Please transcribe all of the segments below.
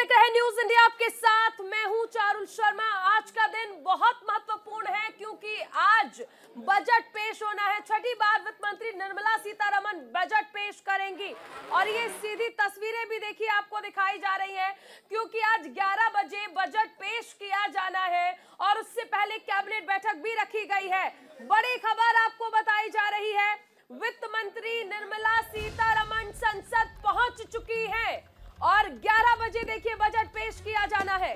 देख रहे हैं न्यूज इंडिया आपके साथ मैं हूं चारुल शर्मा आज का दिन बहुत महत्वपूर्ण है क्योंकि आज बजट पेश होना है छठी बार वित्त मंत्री निर्मला सीतारमन बजट पेश करेंगी और ये सीधी तस्वीरें भी देखिए आपको दिखाई जा रही हैं क्योंकि आज 11 बजे बजट पेश किया जाना है और उससे पहले कैबिनेट बैठक भी रखी गई है बड़ी खबर आपको बताई जा रही है वित्त मंत्री निर्मला सीतारमन संसद पहुंच चुकी है और 11 बजे देखिए बजट पेश किया जाना है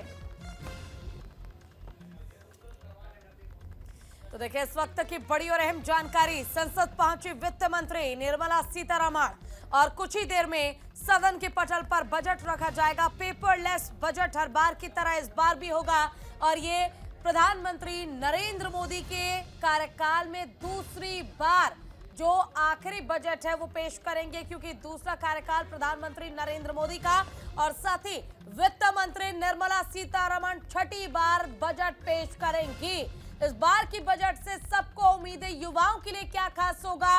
तो देखिए इस वक्त की बड़ी और अहम जानकारी संसद पहुंची वित्त मंत्री निर्मला सीतारमण और कुछ ही देर में सदन के पटल पर बजट रखा जाएगा पेपरलेस बजट हर बार की तरह इस बार भी होगा और ये प्रधानमंत्री नरेंद्र मोदी के कार्यकाल में दूसरी बार जो आखिरी बजट है वो पेश करेंगे क्योंकि दूसरा कार्यकाल प्रधानमंत्री नरेंद्र मोदी का और साथ ही वित्त मंत्री निर्मला सीतारमण छठी बार बजट पेश करेंगी इस बार की बजट से सबको उम्मीद है युवाओं के लिए क्या खास होगा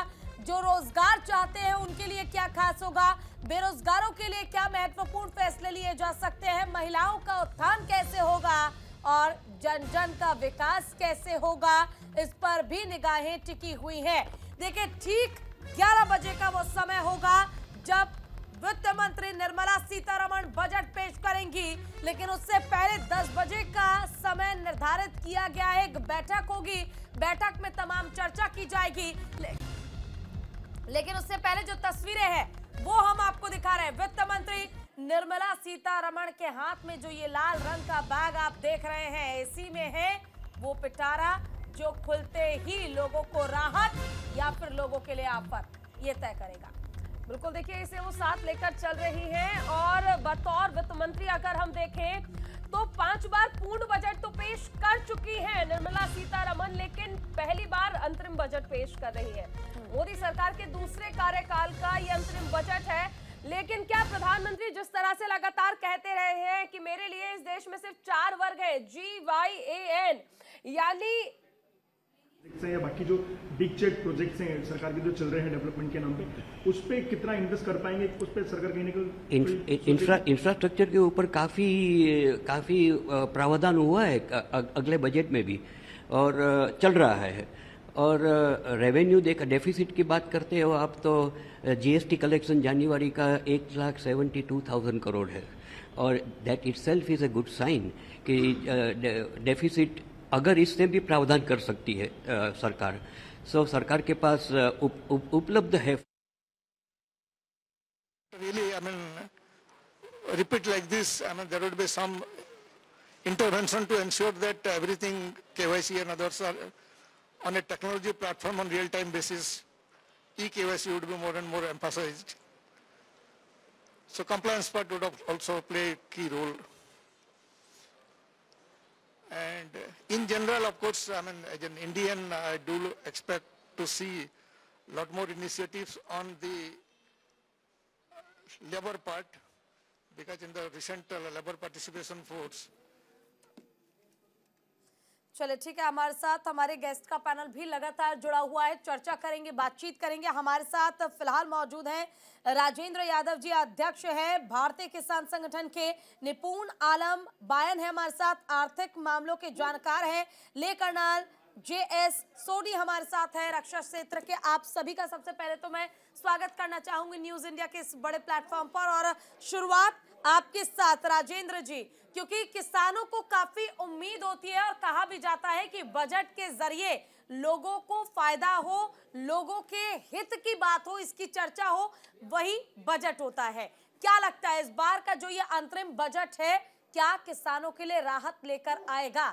जो रोजगार चाहते हैं उनके लिए क्या खास होगा बेरोजगारों के लिए क्या महत्वपूर्ण फैसले लिए जा सकते हैं महिलाओं का उत्थान कैसे होगा और जन जन का विकास कैसे होगा इस पर भी निगाहें टिकी हुई है देखिए ठीक 11 बजे का वो समय होगा जब वित्त मंत्री निर्मला सीतारमण बजट पेश करेंगी लेकिन उससे पहले 10 बजे का समय निर्धारित किया गया है एक बैठक होगी बैठक में तमाम चर्चा की जाएगी ले, लेकिन उससे पहले जो तस्वीरें हैं वो हम आपको दिखा रहे हैं वित्त मंत्री निर्मला सीतारमण के हाथ में जो ये लाल रंग का बैग आप देख रहे हैं एसी में है वो पिटारा जो खुलते ही लोगों को राहत या फिर लोगों के लिए आफत ये तय करेगा बिल्कुल देखिए इसे वो साथ लेकर चल रही हैं और बतौर वित्त मंत्री अगर हम देखें तो पांच बार पूर्ण बजट तो पेश कर चुकी हैं निर्मला सीतारमन लेकिन पहली बार अंतरिम बजट पेश कर रही है मोदी सरकार के दूसरे कार्यकाल का ये अंतरिम बजट है लेकिन क्या प्रधानमंत्री जिस तरह से लगातार कहते रहे हैं कि मेरे लिए इस देश में सिर्फ चार वर्ग है जी वाई ए एन यानी हैं या बाकी जो बिग चेक प्रोजेक्ट्स हैं सरकार के जो चल रहे हैं डेवलपमेंट के नाम पे उस पर कितना इन्वेस्ट कर पाएंगे उस पर सरकार कहीं ना कहीं इंफ्रास्ट्रक्चर के ऊपर काफ़ी काफ़ी प्रावधान हुआ है अगले बजट में भी और चल रहा है और रेवेन्यू देख डेफिसिट की बात करते हो आप तो जीएसटी कलेक्शन जनवरी का एक lakh seventy two thousand crore है और that it is a good sign कि डेफिसिट अगर इससे भी प्रावधान कर सकती है आ, सरकार सो so, सरकार के पास उप, उप, उपलब्ध है really i mean repeat like this i mean there would be some intervention to ensure that everything kyc and others are on a technology platform on real time basis e kyc would be more and more emphasized so compliance part would also play a key role And uh, in general, of course, I mean, as an Indian, I do expect to see a lot more initiatives on the uh, labor part, because in the recent uh, labor participation force, चले ठीक है हमारे साथ हमारे guest का panel भी लगातार जुड़ा हुआ है चर्चा करेंगे बातचीत करेंगे हमारे साथ फिलहाल मौजूद हैं राजेंद्र यादव जी अध्यक्ष हैं भारतीय किसान संगठन के निपुण आलम बायन है हमारे साथ आर्थिक मामलों के जानकार हैं ले करनाल जे एस सोनी हमारे साथ है रक्षा क्षेत्र के आप सभी का सबसे पहले तो मैं स्वागत करना चाहूंगी न्यूज इंडिया के इस बड़े प्लेटफॉर्म पर और शुरुआत आपके साथ राजेंद्र जी क्योंकि किसानों को काफी उम्मीद होती है और कहा भी जाता है कि बजट के जरिए लोगों को फायदा हो लोगों के हित की बात हो इसकी चर्चा हो वही बजट होता है क्या लगता है इस बार का जो ये अंतरिम बजट है क्या किसानों के लिए राहत लेकर आएगा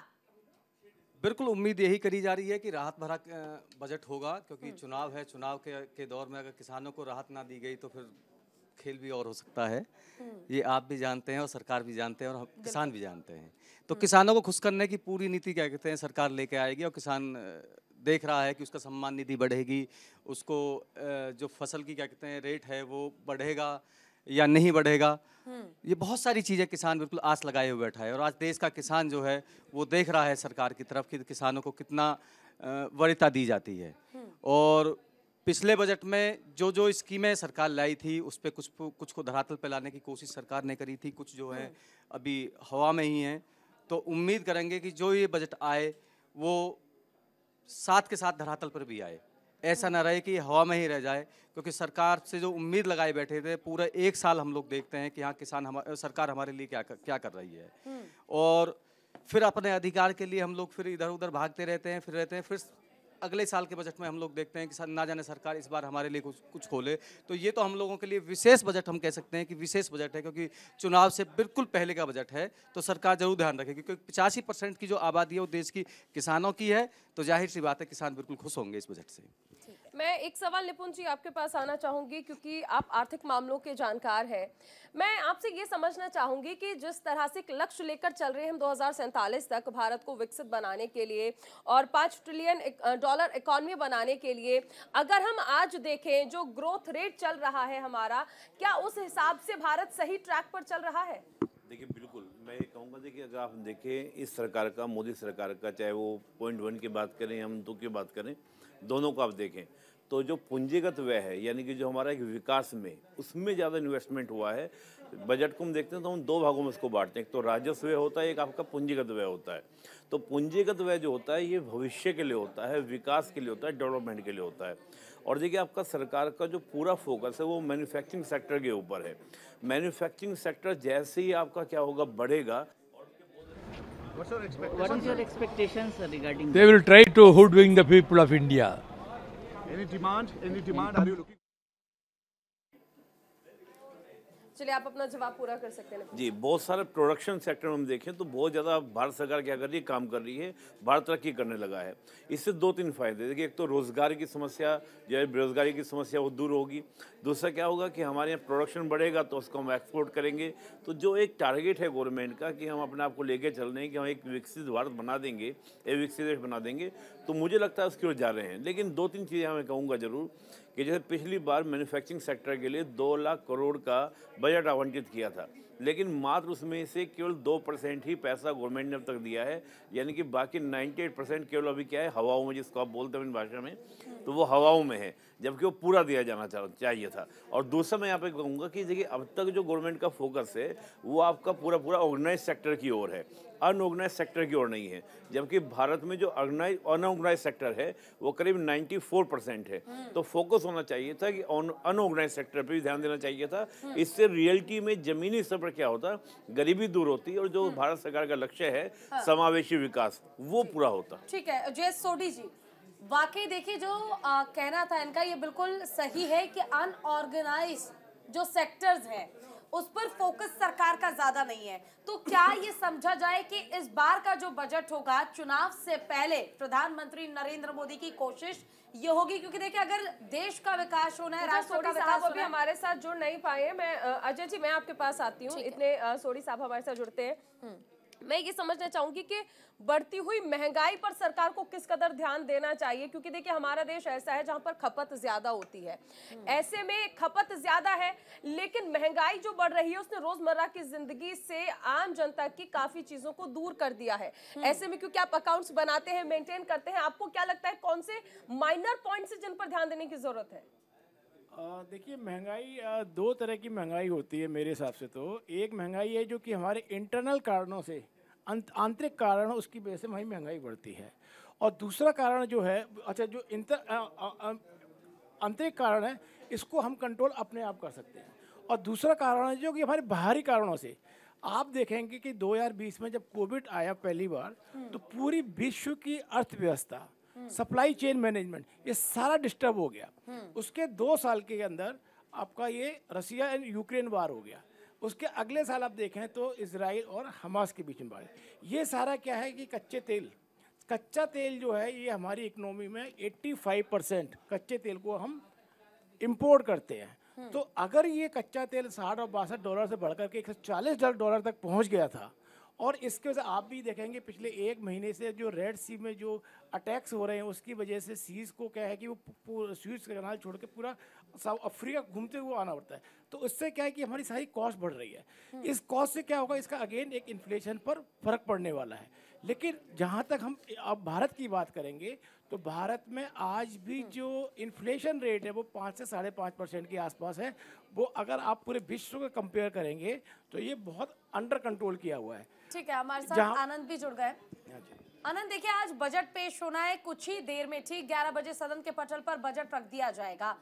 बिल्कुल उम्मीद यही करी जा रही है कि राहत भरा बजट होगा क्योंकि हम्म। चुनाव है चुनाव के, के दौर में अगर किसानों को राहत ना दी गई तो फिर खेल भी और हो सकता है हम्म। ये आप भी जानते हैं और सरकार भी जानते हैं और हम किसान भी जानते हैं तो हम्म। किसानों को खुश करने की पूरी नीति क्या कहते हैं सरकार लेके आएगी और किसान देख रहा है कि उसका सम्मान निधि बढ़ेगी उसको जो फसल की क्या कहते हैं रेट है वो बढ़ेगा या नहीं बढ़ेगा हम्म। ये बहुत सारी चीज़ें किसान बिल्कुल आस लगाए हुए बैठा है और आज देश का किसान जो है वो देख रहा है सरकार की तरफ कि किसानों को कितना वरिता दी जाती है और पिछले बजट में जो जो स्कीमें सरकार लाई थी उस पर कुछ कुछ को धरातल पर लाने की कोशिश सरकार ने करी थी कुछ जो है हाँ। अभी हवा में ही हैं तो उम्मीद करेंगे कि जो ये बजट आए वो साथ के साथ धरातल पर भी आए ऐसा ना रहे कि हवा में ही रह जाए क्योंकि सरकार से जो उम्मीद लगाए बैठे थे पूरा एक साल हम लोग देखते हैं कि हाँ किसान हम सरकार हमारे लिए क्या क्या कर रही है हम्म। और फिर अपने अधिकार के लिए हम लोग फिर इधर उधर भागते रहते हैं फिर रहते हैं फिर अगले साल के बजट में हम लोग देखते हैं कि ना जाने सरकार इस बार हमारे लिए कुछ कुछ खोले तो ये तो हम लोगों के लिए विशेष बजट हम कह सकते हैं कि विशेष बजट है क्योंकि चुनाव से बिल्कुल पहले का बजट है तो सरकार जरूर ध्यान रखेगी क्योंकि पचासी परसेंट की जो आबादी है वो देश की किसानों की है तो जाहिर सी बात है किसान बिल्कुल खुश होंगे इस बजट से मैं एक सवाल निपुण जी आपके पास आना चाहूंगी क्योंकि आप आर्थिक मामलों के जानकार हैं मैं आपसे ये समझना चाहूंगी कि जिस तरह से लक्ष्य लेकर चल रहे हम दो तक भारत को विकसित बनाने के लिए और पाँच ट्रिलियन डॉलर इकोनमी बनाने के लिए अगर हम आज देखें जो ग्रोथ रेट चल रहा है हमारा क्या उस हिसाब से भारत सही ट्रैक पर चल रहा है देखिए बिल्कुल मैं ये कहूँगा देखिए अगर आप देखें इस सरकार का मोदी सरकार का चाहे वो पॉइंट वन की बात करें हम दो की बात करें दोनों को आप देखें तो जो पूंजीगत व्यय है यानी कि जो हमारा एक विकास में उसमें ज़्यादा इन्वेस्टमेंट हुआ है बजट को हम देखते हैं तो हम दो भागों में इसको बांटते हैं एक तो राजस्व व्यय होता है एक आपका पूंजीगत व्यय होता है तो पूंजीगत व्यय जो होता है ये भविष्य के लिए होता है विकास के लिए होता है डेवलपमेंट के लिए होता है और देखिए आपका सरकार का जो पूरा फोकस है वो मैन्युफैक्चरिंग सेक्टर के ऊपर है मैन्युफैक्चरिंग सेक्टर जैसे ही आपका क्या होगा बढ़ेगा What is your expectations regarding? They will try to hoodwink the people of India. Any demand? Any demand? Are you looking? चलिए आप अपना जवाब पूरा कर सकते हैं जी बहुत सारे प्रोडक्शन सेक्टर में हम देखें तो बहुत ज़्यादा भारत सरकार क्या कर रही है काम कर रही है भारत तरक्की करने लगा है इससे दो तीन फायदे देखिए एक तो रोज़गार की समस्या जो है बेरोज़गारी की समस्या वो दूर होगी दूसरा क्या होगा कि हमारे यहाँ प्रोडक्शन बढ़ेगा तो उसको हम एक्सपोर्ट करेंगे तो जो एक टारगेट है गवर्नमेंट का कि हम अपने आप को लेके चल रहे हैं कि हम एक विकसित भारत बना देंगे एक विकसित देश बना देंगे तो मुझे लगता है उसकी ओर जा रहे हैं लेकिन दो तीन चीज़ें मैं कहूँगा ज़रूर कि जैसे पिछली बार मैन्युफैक्चरिंग सेक्टर के लिए दो लाख करोड़ का बजट आवंटित किया था लेकिन मात्र उसमें से केवल दो परसेंट ही पैसा गवर्नमेंट ने अब तक दिया है यानी कि बाकी 98 परसेंट केवल अभी क्या है हवाओं में जिसको आप बोलते हैं इन भाषा में तो वो हवाओं में है जबकि वो पूरा दिया जाना चाहिए था और दूसरा मैं यहाँ पे कहूँगा कि देखिए अब तक जो गवर्नमेंट का फोकस है वो आपका पूरा पूरा ऑर्गेनाइज सेक्टर की ओर है अनऑर्गेनाइज सेक्टर की ओर नहीं है जबकि भारत में जो ऑर्गेनाइज अनऑर्गेनाइज सेक्टर है वो करीब 94 परसेंट है तो फोकस होना चाहिए था कि अनऑर्गेनाइज सेक्टर पर भी ध्यान देना चाहिए था हम्म। इससे रियलिटी में जमीनी सब पर क्या होता गरीबी दूर होती और जो हम्म। भारत सरकार का लक्ष्य है हाँ। समावेशी विकास वो पूरा होता ठीक है जय सोडी जी वाकई देखिए जो आ, कहना था इनका ये बिल्कुल सही है कि अनऑर्गेनाइज जो सेक्टर्स हैं उस पर फोकस सरकार का ज्यादा नहीं है तो क्या ये समझा जाए कि इस बार का जो बजट होगा चुनाव से पहले प्रधानमंत्री नरेंद्र मोदी की कोशिश ये होगी क्योंकि देखिए अगर देश का विकास होना है अच्छा, राष्ट्र का अभी हमारे साथ जुड़ नहीं पाए मैं अजय जी मैं आपके पास आती हूँ इतने सोडी साहब हमारे साथ जुड़ते हैं हम्म। मैं ये समझना चाहूंगी कि बढ़ती हुई महंगाई पर सरकार को किस कदर ध्यान देना चाहिए क्योंकि देखिए हमारा देश ऐसा है जहां पर खपत ज्यादा होती है हम्म। ऐसे में खपत ज्यादा है लेकिन महंगाई जो बढ़ रही है उसने रोजमर्रा की जिंदगी से आम जनता की काफी चीजों को दूर कर दिया है हम्म। ऐसे में क्योंकि आप अकाउंट्स बनाते हैं मेंटेन करते हैं आपको क्या लगता है कौन से माइनर पॉइंट से जिन पर ध्यान देने की जरूरत है देखिए महंगाई दो तरह की महंगाई होती है मेरे हिसाब से तो एक महंगाई है जो कि हमारे इंटरनल कारणों से आंतरिक कारण उसकी वजह से वहीं महंगाई बढ़ती है और दूसरा कारण जो है अच्छा जो इंतर आंतरिक कारण है इसको हम कंट्रोल अपने आप कर सकते हैं और दूसरा कारण है जो कि हमारे बाहरी कारणों से आप देखेंगे कि 2020 में जब कोविड आया पहली बार हम्म। तो पूरी विश्व की अर्थव्यवस्था सप्लाई चेन मैनेजमेंट ये सारा डिस्टर्ब हो गया हम्म। उसके दो साल के अंदर आपका ये रसिया एंड यूक्रेन वार हो गया उसके अगले साल आप देखें तो इसराइल और हमास के बीच में बाढ़ ये सारा क्या है कि कच्चे तेल कच्चा तेल जो है ये हमारी इकनॉमी में 85 परसेंट कच्चे तेल को हम इम्पोर्ट करते हैं हम्म। तो अगर ये कच्चा तेल साठ और बासठ डॉलर से बढ़कर के एक डॉलर तक पहुंच गया था और इसके वजह आप भी देखेंगे पिछले एक महीने से जो रेड सी में जो अटैक्स हो रहे हैं उसकी वजह से सीज को क्या है कि वो स्वीज कनाल छोड़ के पूरा साउथ अफ्रीका घूमते हुए आना पड़ता है तो उससे क्या है कि हमारी सारी कॉस्ट बढ़ रही है हम्म। इस कॉस्ट से क्या होगा इसका अगेन एक इन्फ्लेशन पर फर्क पड़ने वाला है लेकिन जहाँ तक हम अब भारत की बात करेंगे तो भारत में आज भी हम्म। जो इन्फ्लेशन रेट है वो पाँच से साढ़े पाँच परसेंट के आसपास है वो अगर आप पूरे विश्व का कंपेयर करेंगे तो ये बहुत अंडर कंट्रोल किया हुआ है ठीक है हमारे साथ आनंद भी जुड़ गए हाँ आनंद देखिए आज बजट पेश होना है कुछ ही देर में ठीक ग्यारह बजे सदन के पटल पर बजट रख दिया जाएगा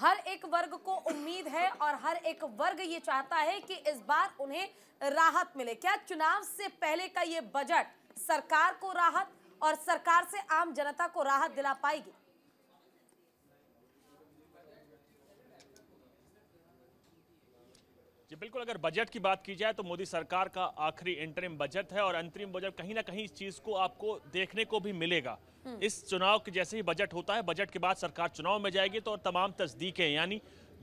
हर एक वर्ग को उम्मीद है और हर एक वर्ग ये चाहता है कि इस बार उन्हें राहत मिले क्या चुनाव से पहले का ये बजट सरकार को राहत और सरकार से आम जनता को राहत दिला पाएगी जी बिल्कुल अगर बजट की बात की जाए तो मोदी सरकार का आखिरी इंटरिम बजट है और अंतरिम बजट कहीं ना कहीं इस चीज को आपको देखने को भी मिलेगा हम्म। इस चुनाव के जैसे ही बजट होता है बजट के बाद सरकार चुनाव में जाएगी तो और तमाम तस्दीकें यानी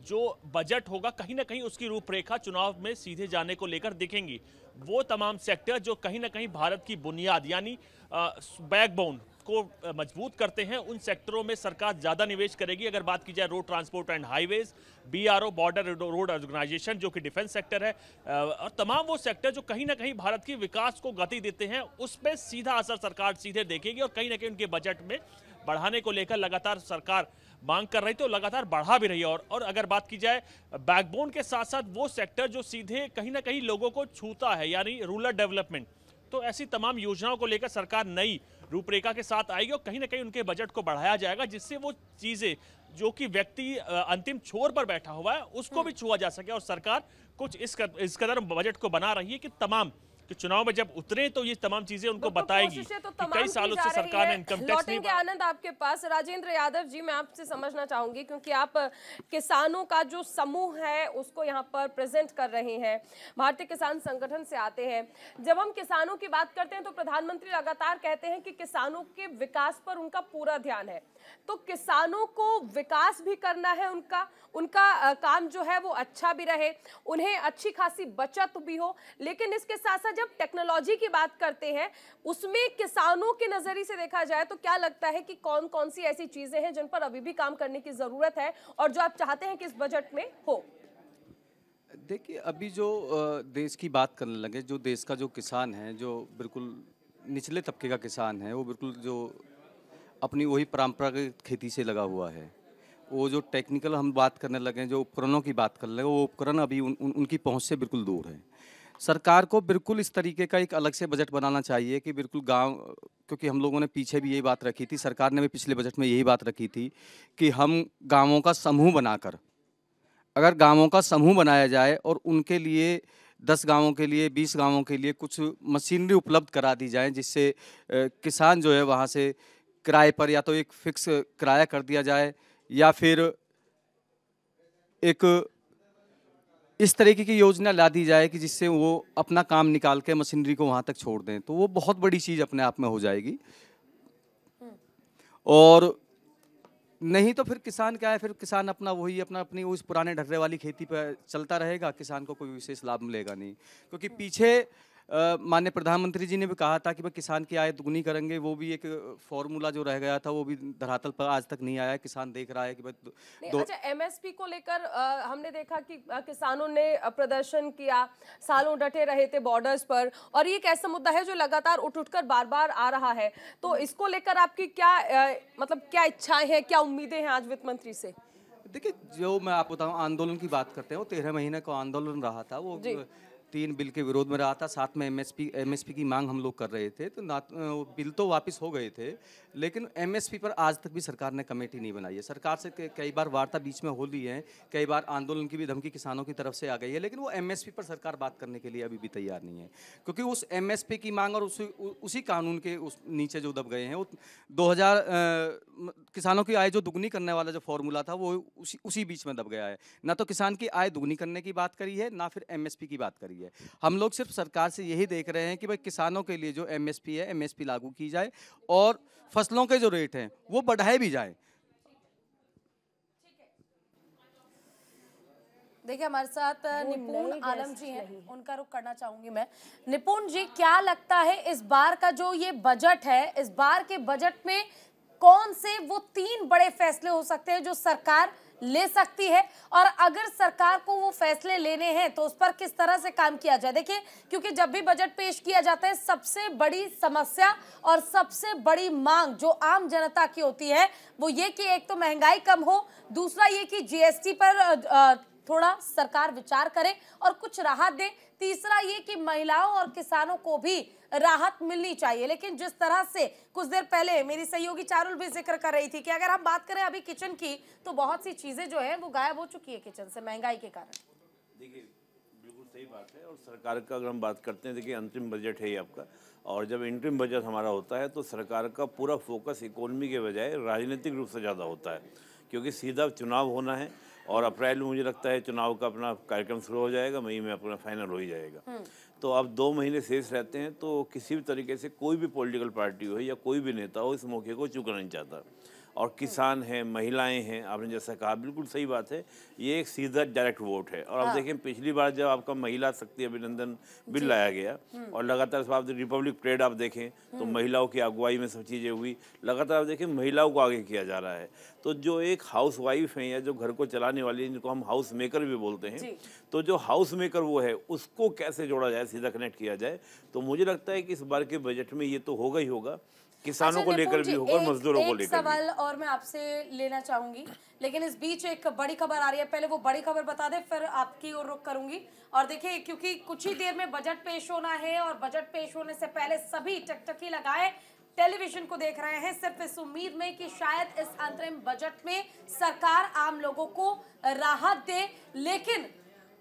जो बजट होगा कहीं ना कहीं उसकी रूपरेखा चुनाव में सीधे जाने को लेकर दिखेंगी वो तमाम सेक्टर जो कहीं ना कहीं भारत की बुनियाद यानी बैकबोन को मजबूत करते हैं उन सेक्टरों में सरकार ज़्यादा निवेश करेगी अगर बात की जाए road transport and highways BRO border road organisation जो कि डिफेंस सेक्टर है और तमाम वो सेक्टर जो कहीं ना कहीं भारत की विकास को गति देते हैं उस पर सीधा असर सरकार सीधे देखेगी और कहीं ना कहीं उनके बजट में बढ़ाने को लेकर लगातार सरकार मांग कर रही थी और लगातार बढ़ा भी रही है और, और अगर बात की जाए बैकबोन के साथ साथ वो सेक्टर जो सीधे कहीं ना कहीं लोगों को छूता है यानी रूरल डेवलपमेंट तो ऐसी तमाम योजनाओं को लेकर सरकार नई रूपरेखा के साथ आएगी और कहीं ना कहीं उनके बजट को बढ़ाया जाएगा जिससे वो चीज़ें जो कि व्यक्ति अंतिम छोर पर बैठा हुआ है उसको हम्म। भी छुआ जा सके और सरकार कुछ इस कदर बजट को बना रही है कि तमाम कि चुनाव में जब उतरे तो ये तमाम चीजें उनको तो- तो बताएगी तो कि कई सालों से सरकार ने इनकम टैक्स नहीं के आनंद आपके पास राजेंद्र यादव जी मैं आपसे समझना चाहूंगी क्योंकि आप किसानों का जो समूह है उसको यहाँ पर प्रेजेंट कर रहे हैं भारतीय किसान संगठन से आते हैं जब हम किसानों की बात करते हैं तो प्रधानमंत्री लगातार कहते हैं कि किसानों के विकास पर उनका पूरा ध्यान है तो किसानों को विकास भी करना है उनका उनका काम जो है वो अच्छा भी रहे उन्हें अच्छी खासी बचत भी हो लेकिन इसके साथ साथ जब टेक्नोलॉजी की बात करते हैं उसमें किसानों के नजरिए से देखा जाए तो क्या लगता है कि कौन कौन सी ऐसी चीजें हैं जिन पर अभी भी काम करने की जरूरत है और जो आप चाहते हैं कि इस बजट में हो देखिए अभी जो देश की बात करने लगे जो देश का जो किसान है जो बिल्कुल निचले तबके का किसान है वो बिल्कुल जो अपनी वही परंपरागत खेती से लगा हुआ है वो जो टेक्निकल हम बात करने लगे हैं जो उपकरणों की बात करने लगे वो उपकरण अभी उन, उन, उनकी पहुंच से बिल्कुल दूर है सरकार को बिल्कुल इस तरीके का एक अलग से बजट बनाना चाहिए कि बिल्कुल गांव क्योंकि हम लोगों ने पीछे भी यही बात रखी थी सरकार ने भी पिछले बजट में यही बात रखी थी कि हम गांवों का समूह बनाकर अगर गांवों का समूह बनाया जाए और उनके लिए दस गांवों के लिए बीस गांवों के लिए कुछ मशीनरी उपलब्ध करा दी जाए जिससे किसान जो है वहाँ से किराए पर या तो एक फिक्स किराया कर दिया जाए या फिर एक इस तरीके की योजना ला दी जाए कि जिससे वो अपना काम निकाल के मशीनरी को वहाँ तक छोड़ दें तो वो बहुत बड़ी चीज़ अपने आप में हो जाएगी और नहीं तो फिर किसान क्या है फिर किसान अपना वही अपना अपनी उस पुराने ढर्रे वाली खेती पर चलता रहेगा किसान को कोई विशेष लाभ मिलेगा नहीं क्योंकि पीछे माननीय प्रधानमंत्री जी ने भी कहा था कि वह किसान की आय दुगनी करेंगे वो भी एक फॉर्मूला जो रह गया था वो भी धरातल पर आज तक नहीं आया किसान देख रहा है कि भाई अच्छा एमएसपी को लेकर हमने देखा कि किसानों ने प्रदर्शन किया सालों डटे रहे थे बॉर्डर्स पर और ये एक ऐसा मुद्दा है जो लगातार उठ उठ बार बार आ रहा है तो इसको लेकर आपकी क्या मतलब क्या इच्छाएं हैं क्या उम्मीदें हैं आज वित्त मंत्री से देखिए जो मैं आपको बताऊँ आंदोलन की बात करते हैं वो तेरह महीने का आंदोलन रहा था वो तीन बिल के विरोध में रहा था साथ में एमएसपी एमएसपी की मांग हम लोग कर रहे थे तो ना बिल तो वापस हो गए थे लेकिन एमएसपी पर आज तक भी सरकार ने कमेटी नहीं बनाई है सरकार से कई बार वार्ता बीच में हो ली है कई बार आंदोलन की भी धमकी किसानों की तरफ से आ गई है लेकिन वो एमएसपी पर सरकार बात करने के लिए अभी भी तैयार नहीं है क्योंकि उस एमएसपी की मांग और उसी उसी कानून के उस नीचे जो दब गए हैं वो दो किसानों की आय जो दुगनी करने वाला जो फॉर्मूला था वो उसी उसी बीच में दब गया है ना तो किसान की आय दुगनी करने की बात करी है ना फिर एमएसपी की बात करी है हुई है हम लोग सिर्फ सरकार से यही देख रहे हैं कि भाई किसानों के लिए जो एमएसपी है एमएसपी लागू की जाए और फसलों के जो रेट हैं वो बढ़ाए भी जाए देखिए हमारे साथ निपुण आलम जी हैं उनका रुख करना चाहूंगी मैं निपुण जी क्या लगता है इस बार का जो ये बजट है इस बार के बजट में कौन से वो तीन बड़े फैसले हो सकते हैं जो सरकार ले सकती है और अगर सरकार को वो फैसले लेने हैं तो उस पर किस तरह से काम किया जाए देखिए क्योंकि जब भी बजट पेश किया जाता है सबसे बड़ी समस्या और सबसे बड़ी मांग जो आम जनता की होती है वो ये कि एक तो महंगाई कम हो दूसरा ये कि जीएसटी पर थोड़ा सरकार विचार करे और कुछ राहत दे तीसरा ये कि महिलाओं और किसानों को भी राहत मिलनी चाहिए लेकिन जिस तरह से कुछ देर पहले मेरी सहयोगी चारुल भी जिक्र कर रही थी कि अगर हम बात करें अभी किचन की तो बहुत सी चीजें जो है वो गायब हो चुकी है किचन से महंगाई के कारण देखिए बिल्कुल सही बात है और सरकार का अगर हम बात करते हैं देखिए अंतिम बजट है ये आपका और जब इंटरिम बजट हमारा होता है तो सरकार का पूरा फोकस इकोनॉमी के बजाय राजनीतिक रूप से ज़्यादा होता है क्योंकि सीधा चुनाव होना है और अप्रैल में मुझे लगता है चुनाव का अपना कार्यक्रम शुरू हो जाएगा मई में अपना फाइनल हो ही जाएगा हम्म। तो अब दो महीने शेष रहते हैं तो किसी भी तरीके से कोई भी पॉलिटिकल पार्टी हो या कोई भी नेता हो इस मौके को चूकना नहीं चाहता और किसान हैं महिलाएं हैं आपने जैसा कहा बिल्कुल सही बात है ये एक सीधा डायरेक्ट वोट है और आप हाँ। देखें पिछली बार जब आपका महिला शक्ति अभिनंदन बिल लाया गया हम्म। और लगातार आप रिपब्लिक परेड आप देखें तो हम्म। महिलाओं की अगुवाई में सब चीज़ें हुई लगातार आप देखें महिलाओं को आगे किया जा रहा है तो जो एक हाउस वाइफ है या जो घर को चलाने वाली है जिनको हम हाउस मेकर भी बोलते हैं तो जो हाउस मेकर वो है उसको कैसे जोड़ा जाए सीधा कनेक्ट किया जाए तो मुझे लगता है कि इस बार के बजट में ये तो होगा ही होगा किसानों अच्छा, को लेकर भी होगा मजदूरों को लेकर सवाल और मैं आपसे लेना चाहूंगी लेकिन इस बीच एक बड़ी खबर आ रही है पहले वो बड़ी खबर बता दे फिर आपकी ओर रुख करूंगी और देखिए क्योंकि कुछ ही देर में बजट पेश होना है और बजट पेश होने से पहले सभी टकटकी लगाए टेलीविजन को देख रहे हैं सिर्फ इस उम्मीद में कि शायद इस अंतरिम बजट में सरकार आम लोगों को राहत दे लेकिन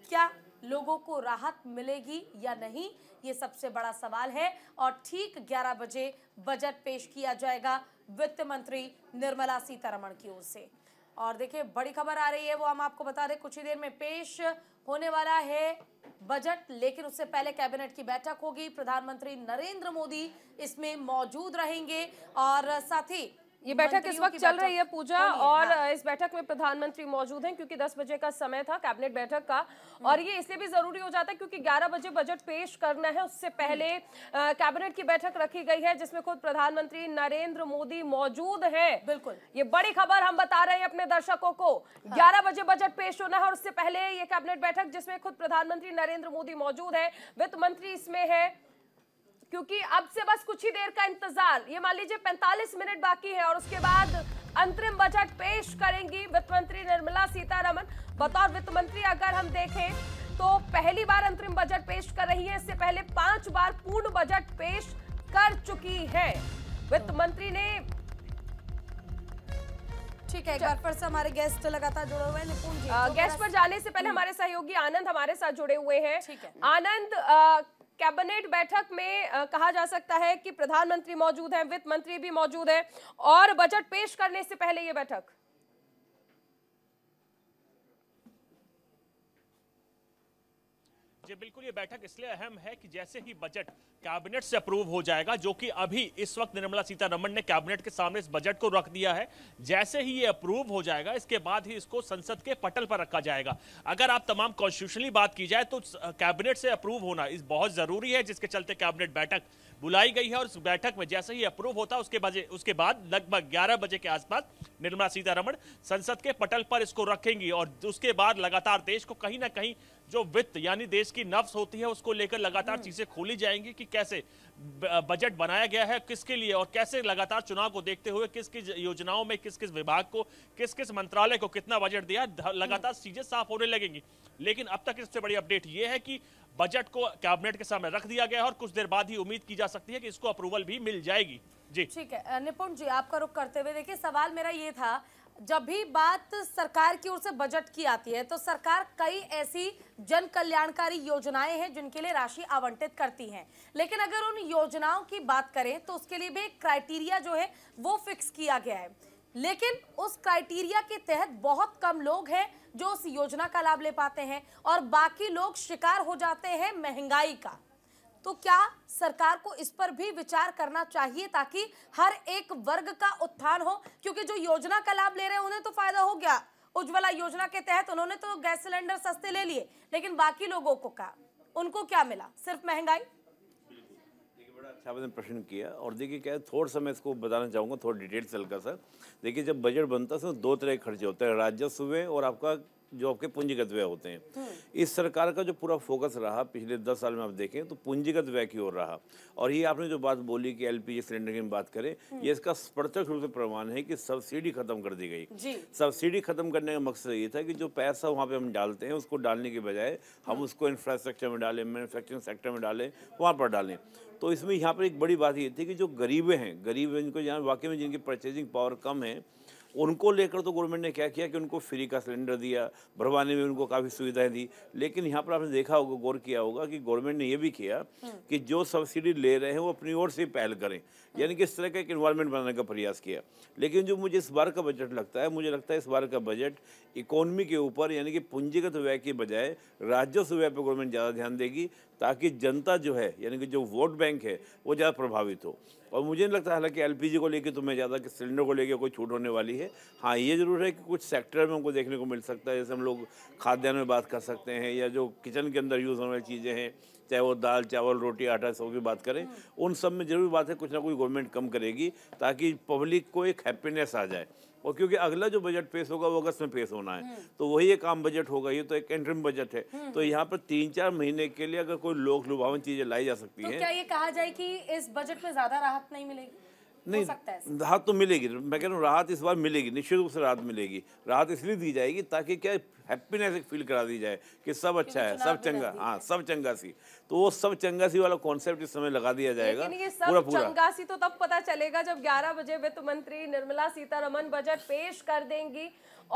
क्या लोगों को राहत मिलेगी या नहीं ये सबसे बड़ा सवाल है और ठीक 11 बजे बजट पेश किया जाएगा वित्त मंत्री निर्मला सीतारमण की ओर से और देखिए बड़ी खबर आ रही है वो हम आपको बता दें कुछ ही देर में पेश होने वाला है बजट लेकिन उससे पहले कैबिनेट की बैठक होगी प्रधानमंत्री नरेंद्र मोदी इसमें मौजूद रहेंगे और साथ ही ये बैठक इस वक्त चल रही है पूजा तो और हाँ। इस बैठक में प्रधानमंत्री मौजूद हैं क्योंकि 10 बजे का समय था कैबिनेट बैठक का हम्म। और ये इसलिए भी जरूरी हो जाता है क्योंकि 11 बजे बजट पेश करना है उससे हम्म। पहले कैबिनेट की बैठक रखी गई है जिसमें खुद प्रधानमंत्री नरेंद्र मोदी मौजूद है बिल्कुल ये बड़ी खबर हम बता रहे हैं अपने दर्शकों को हाँ। ग्यारह बजे बजट पेश होना है और उससे पहले ये कैबिनेट बैठक जिसमें खुद प्रधानमंत्री नरेंद्र मोदी मौजूद है वित्त मंत्री इसमें है क्योंकि अब से बस कुछ ही देर का इंतजार ये मान लीजिए 45 मिनट बाकी है और उसके बाद अंतरिम बजट पेश करेंगी वित्त मंत्री निर्मला सीतारमन बतौर वित्त मंत्री अगर हम देखें तो पहली बार अंतरिम बजट पेश कर रही है इससे पहले पांच बार पूर्ण बजट पेश कर चुकी है वित्त मंत्री ने ठीक है एक से हमारे गेस्ट लगातार जुड़े हुए हैं निपुण जी गेस्ट पर जाने से पहले हम्म। हमारे सहयोगी आनंद हमारे साथ जुड़े हुए हैं है आनंद कैबिनेट बैठक में कहा जा सकता है कि प्रधानमंत्री मौजूद हैं वित्त मंत्री भी मौजूद है और बजट पेश करने से पहले ये बैठक जी बिल्कुल ये बैठक इसलिए अहम है कि जैसे ही बजट कैबिनेट से अप्रूव हो जाएगा जो कि अभी इस वक्त निर्मला सीतारमण ने कैबिनेट के सामने इस बजट को रख दिया है जैसे ही ये अप्रूव हो जाएगा इसके बाद ही इसको संसद के पटल पर रखा जाएगा अगर आप तमाम कॉन्स्टिट्यूशनली बात की जाए तो कैबिनेट से अप्रूव होना इस बहुत जरूरी है जिसके चलते कैबिनेट बैठक बुलाई गई है और उस बैठक में जैसे ही अप्रूव होता उसके बजे उसके बाद लगभग ग्यारह बजे के आसपास निर्मला सीतारमण संसद के पटल पर इसको रखेंगी और उसके बाद लगातार देश को कहीं ना कहीं जो वित्त यानी देश की नफ्स होती है उसको लेकर लगातार चीजें खोली जाएंगी कि कैसे बजट बनाया गया है किसके लिए और कैसे लगातार चुनाव को देखते हुए किस किस योजनाओं में किस किस विभाग को किस किस मंत्रालय को कितना बजट दिया लगातार चीजें साफ होने लगेंगी लेकिन अब तक सबसे बड़ी अपडेट ये है कि बजट को कैबिनेट के सामने रख दिया गया है और कुछ देर बाद ही उम्मीद की जा सकती है कि इसको अप्रूवल भी मिल जाएगी जी ठीक है निपुण जी आपका रुख करते हुए देखिए सवाल मेरा ये था जब भी बात सरकार की ओर से बजट की आती है तो सरकार कई ऐसी जन कल्याणकारी योजनाएं हैं जिनके लिए राशि आवंटित करती हैं लेकिन अगर उन योजनाओं की बात करें तो उसके लिए भी एक क्राइटेरिया जो है वो फिक्स किया गया है लेकिन उस क्राइटेरिया के तहत बहुत कम लोग हैं जो उस योजना का लाभ ले पाते हैं और बाकी लोग शिकार हो जाते हैं महंगाई का तो क्या सरकार को इस पर भी विचार करना चाहिए ताकि हर एक वर्ग का उत्थान हो क्योंकि जो योजना का लाभ ले रहे हैं उन्हें तो फायदा हो गया उज्ज्वला योजना के तहत उन्होंने तो गैस सिलेंडर सस्ते ले लिए लेकिन बाकी लोगों को क्या उनको क्या मिला सिर्फ महंगाई बड़ा अच्छा आपने प्रश्न किया और देखिए क्या थोड़ा सा मैं इसको बताना चाहूँगा थोड़ा डिटेल से हल्का सा देखिए जब बजट बनता है तो दो तरह के खर्चे होते हैं राजस्व में और आपका जो आपके पूंजीगत व्यय होते हैं हम्म। इस सरकार का जो पूरा फोकस रहा पिछले दस साल में आप देखें तो पूंजीगत व्यय की ओर रहा और ये आपने जो बात बोली कि एलपीजी सिलेंडर की बात करें हम्म। ये इसका प्रत्यक्ष रूप से प्रमाण है कि सब्सिडी खत्म कर दी गई सब्सिडी खत्म करने का मकसद ये था कि जो पैसा वहाँ पे हम डालते हैं उसको डालने के बजाय हम हम्म। उसको इंफ्रास्ट्रक्चर में डालें मैनुफैक्चरिंग सेक्टर में डालें वहाँ पर डालें तो इसमें यहाँ पर एक बड़ी बात ये थी कि जो गरीबे हैं गरीब जिनको यहाँ वाकई में जिनकी परचेजिंग पावर कम है उनको लेकर तो गवर्नमेंट ने क्या किया कि उनको फ्री का सिलेंडर दिया भरवाने में उनको काफ़ी सुविधाएं दी लेकिन यहाँ पर आपने देखा होगा गौर किया होगा कि गवर्नमेंट ने यह भी किया हम्म। कि जो सब्सिडी ले रहे हैं वो अपनी ओर से पहल करें यानी कि इस तरह का एक इन्वायरमेंट बनाने का प्रयास किया लेकिन जो मुझे इस बार का बजट लगता है मुझे लगता है इस बार का बजट इकोनॉमी के ऊपर यानी कि पूंजीगत व्यय के बजाय राजस्व व्यय पर गवर्नमेंट ज़्यादा ध्यान देगी ताकि जनता जो है यानी कि जो वोट बैंक है वो ज़्यादा प्रभावित हो और मुझे नहीं लगता हालांकि जी को लेकर तो मैं ज़्यादा कि सिलेंडर को लेकर कोई छूट होने वाली है हाँ ये ज़रूर है कि कुछ सेक्टर में हमको देखने को मिल सकता है जैसे हम लोग खाद्यान्न में बात कर सकते हैं या जो किचन के अंदर यूज़ होने वाली चीज़ें हैं चाहे वो दाल चावल रोटी आटा सब की बात करें हम्म। उन सब में जरूरी बात है कुछ ना कुछ गवर्नमेंट कम करेगी ताकि पब्लिक को एक हैप्पीनेस आ जाए और क्योंकि अगला जो बजट पेश होगा वो अगस्त में पेश होना है हम्म। तो वही एक आम बजट होगा ये तो एक इंटरम बजट है हम्म। तो यहाँ पर तीन चार महीने के लिए अगर कोई लोक लुभावन चीजें लाई जा सकती तो है क्या ये कहा जाए कि इस बजट में ज्यादा राहत नहीं मिलेगी नहीं राहत तो मिलेगी मैं कह रहा हूँ राहत इस बार मिलेगी निश्चित रूप से राहत मिलेगी राहत इसलिए दी जाएगी ताकि क्या हैप्पीनेस फील करा दी जाए कि सब अच्छा है सब चंगा हाँ सब चंगा सी तो वो सब चंगा सी वाला कॉन्सेप्ट इस समय लगा दिया जाएगा ये सब पूरा पूरा चंगा सी तो तब पता चलेगा जब 11 बजे वित्त मंत्री निर्मला सीतारमन बजट पेश कर देंगी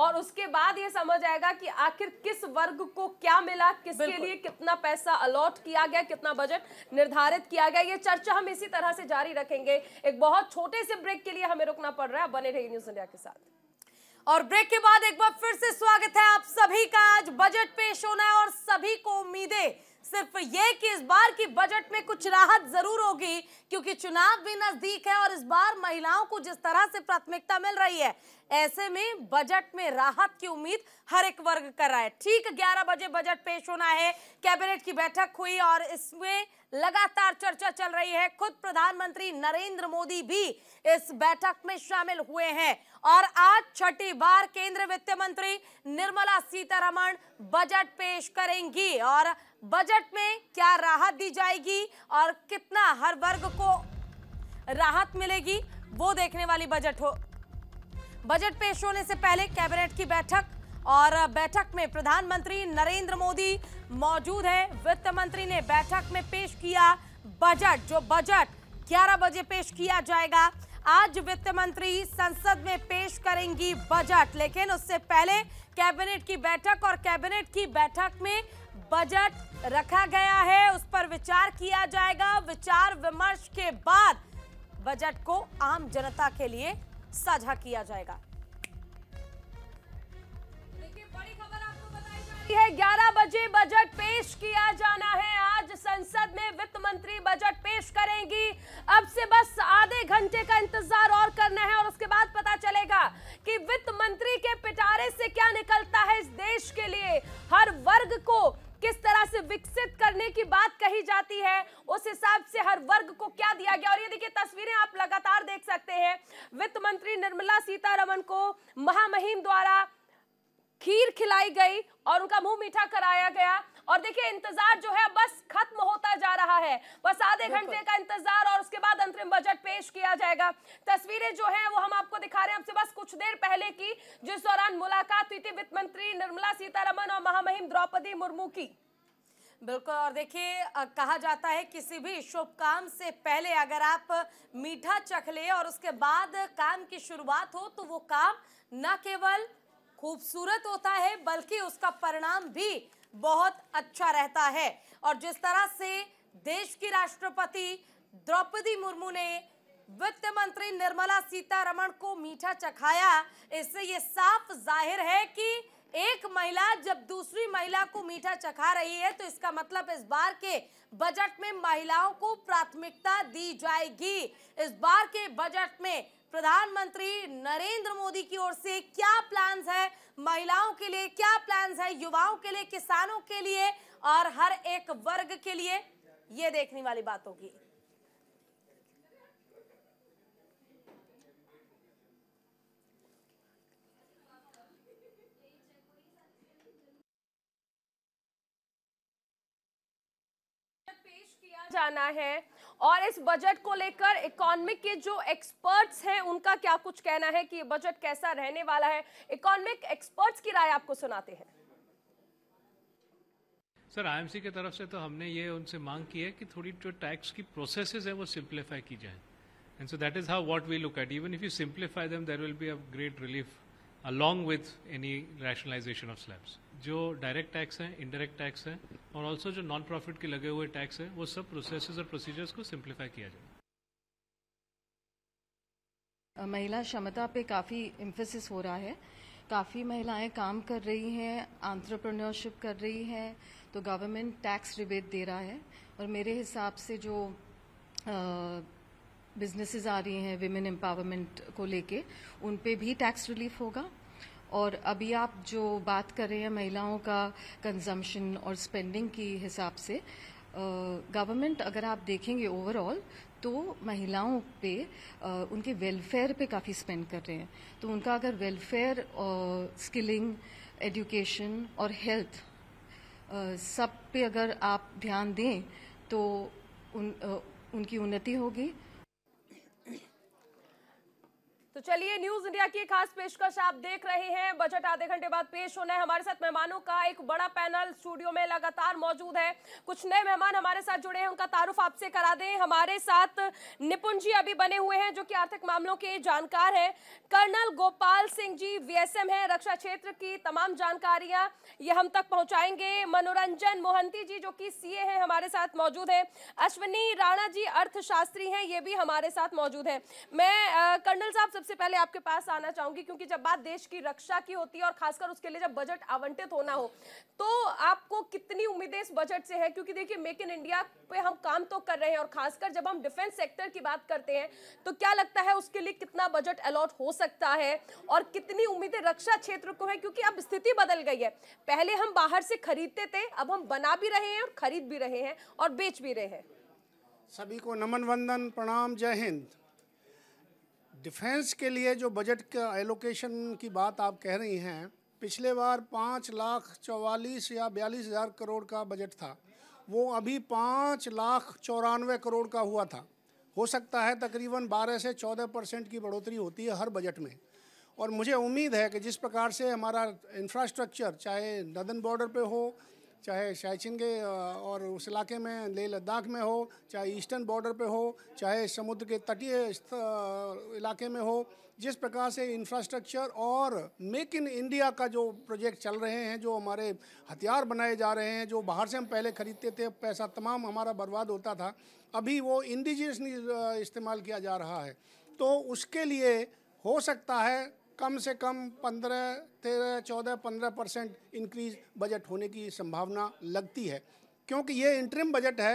और उसके बाद ये समझ आएगा कि आखिर किस वर्ग को क्या मिला किसके लिए कितना पैसा अलॉट किया गया कितना बजट निर्धारित किया गया ये चर्चा हम इसी तरह से जारी रखेंगे एक बहुत छोटे से ब्रेक के लिए हमें रुकना पड़ रहा है बने रहिए न्यूज इंडिया के साथ और ब्रेक के बाद एक बार फिर बजट पेश होना है और सभी को उम्मीदें सिर्फ ये कि इस बार की बजट में कुछ राहत जरूर होगी क्योंकि चुनाव भी नजदीक है और इस बार महिलाओं को जिस तरह से प्राथमिकता मिल रही है ऐसे में बजट में राहत की उम्मीद हर एक वर्ग कर रहा है ठीक 11 बजे बजट पेश होना है कैबिनेट की बैठक हुई और इसमें लगातार चर्चा चल रही है खुद प्रधानमंत्री नरेंद्र मोदी भी इस बैठक में शामिल हुए हैं और आज छठी बार केंद्रीय वित्त मंत्री निर्मला सीतारमण बजट पेश करेंगी और बजट में क्या राहत दी जाएगी और कितना हर वर्ग को राहत मिलेगी वो देखने वाली बजट हो बजट पेश होने से पहले कैबिनेट की बैठक और बैठक में प्रधानमंत्री नरेंद्र मोदी मौजूद हैं वित्त मंत्री ने बैठक में पेश किया बजट जो बजट 11 बजे पेश किया जाएगा आज वित्त मंत्री संसद में पेश करेंगी बजट लेकिन उससे पहले कैबिनेट की बैठक और कैबिनेट की बैठक में बजट रखा गया है उस पर विचार किया जाएगा विचार विमर्श के बाद बजट को आम जनता के लिए साझा किया जाएगा बड़ी खबर आपको है 11 बजे बजट पेश किया जाना है आज संसद में वित्त बिल्कुल और देखिए कहा जाता है किसी भी शुभ काम से पहले अगर आप मीठा चख ले और उसके बाद काम की शुरुआत हो तो वो काम न केवल खूबसूरत होता है बल्कि उसका परिणाम भी बहुत अच्छा रहता है और जिस तरह से देश की राष्ट्रपति द्रौपदी मुर्मू ने वित्त मंत्री निर्मला सीतारमण को मीठा चखाया इससे ये साफ जाहिर है कि एक महिला जब दूसरी महिला को मीठा चखा रही है तो इसका मतलब इस बार के बजट में महिलाओं को प्राथमिकता दी जाएगी इस बार के बजट में प्रधानमंत्री नरेंद्र मोदी की ओर से क्या प्लान्स है महिलाओं के लिए क्या प्लान्स है युवाओं के लिए किसानों के लिए और हर एक वर्ग के लिए ये देखने वाली बात होगी जाना है और इस बजट को लेकर इकोनॉमिक के जो एक्सपर्ट्स हैं उनका क्या कुछ कहना है कि ये बजट कैसा रहने वाला है इकोनॉमिक एक्सपर्ट्स की राय आपको सुनाते हैं सर आईएमसी की तरफ से तो हमने ये उनसे मांग की है कि थोड़ी जो टैक्स की प्रोसेस है वो सिंप्लीफाई की जाए and so that is how what we look at even if you simplify them there will be a great relief along with any rationalisation of slabs जो डायरेक्ट टैक्स हैं indirect tax हैं और also जो non profit के लगे हुए tax हैं वो सब प्रोसेस और प्रोसीजर्स को सिंप्लीफाई किया जाए महिला क्षमता पे काफ़ी इम्फेसिस हो रहा है काफ़ी महिलाएं काम कर रही हैं आंट्रप्रनोरशिप कर रही हैं तो गवर्नमेंट टैक्स रिबेट दे रहा है और मेरे हिसाब से जो बिजनेसेस आ रही हैं विमेन एम्पावरमेंट को लेके उन पे भी टैक्स रिलीफ होगा और अभी आप जो बात कर रहे हैं महिलाओं का कंजम्पशन और स्पेंडिंग के हिसाब से गवर्नमेंट uh, अगर आप देखेंगे ओवरऑल तो महिलाओं पे uh, उनके वेलफेयर पे काफ़ी स्पेंड कर रहे हैं तो उनका अगर वेलफेयर स्किलिंग एजुकेशन और हेल्थ uh, सब पे अगर आप ध्यान दें तो उन, उनकी उन्नति होगी तो चलिए न्यूज इंडिया की खास पेशकश आप देख रहे हैं बजट आधे घंटे बाद पेश होना है हमारे साथ मेहमानों का एक बड़ा पैनल स्टूडियो में लगातार मौजूद है कुछ नए मेहमान हमारे साथ जुड़े हैं उनका तारुफ आपसे करा दें हमारे साथ निपुण जी अभी बने हुए हैं जो कि आर्थिक मामलों के जानकार है कर्नल गोपाल सिंह जी वी है रक्षा क्षेत्र की तमाम जानकारियां ये हम तक पहुंचाएंगे मनोरंजन मोहंती जी जो की सी ए हमारे साथ मौजूद है अश्विनी राणा जी अर्थशास्त्री है ये भी हमारे साथ मौजूद है मैं कर्नल साहब सबसे पहले आपके पास आना चाहूंगी क्योंकि जब बात देश की रक्षा की होती है और खासकर उसके लिए जब बजट आवंटित होना हो तो आपको कितनी उम्मीदें इस बजट से है क्योंकि देखिए मेक इन इंडिया पे हम काम तो कर रहे हैं और खासकर जब हम डिफेंस सेक्टर की बात करते हैं तो क्या लगता है उसके लिए कितना बजट अलॉट हो सकता है और कितनी उम्मीदें रक्षा क्षेत्र को है क्योंकि अब स्थिति बदल गई है पहले हम बाहर से खरीदते थे अब हम बना भी रहे हैं और खरीद भी रहे हैं और बेच भी रहे हैं सभी को नमन वंदन प्रणाम जय हिंद डिफेंस के लिए जो बजट का एलोकेशन की बात आप कह रही हैं पिछले बार पाँच लाख चौवालीस या बयालीस हज़ार करोड़ का बजट था वो अभी पाँच लाख चौरानवे करोड़ का हुआ था हो सकता है तकरीबन 12 से 14 परसेंट की बढ़ोतरी होती है हर बजट में और मुझे उम्मीद है कि जिस प्रकार से हमारा इंफ्रास्ट्रक्चर चाहे नदन बॉर्डर पे हो चाहे शाइचिन के और उस इलाके में लेह लद्दाख में हो चाहे ईस्टर्न बॉर्डर पे हो चाहे समुद्र के तटीय इलाके में हो जिस प्रकार से इंफ्रास्ट्रक्चर और मेक इन इंडिया का जो प्रोजेक्ट चल रहे हैं जो हमारे हथियार बनाए जा रहे हैं जो बाहर से हम पहले ख़रीदते थे पैसा तमाम हमारा बर्बाद होता था अभी वो इंडिजिनस इस्तेमाल किया जा रहा है तो उसके लिए हो सकता है कम से कम पंद्रह तेरह चौदह पंद्रह परसेंट इंक्रीज बजट होने की संभावना लगती है क्योंकि ये इंटरिम बजट है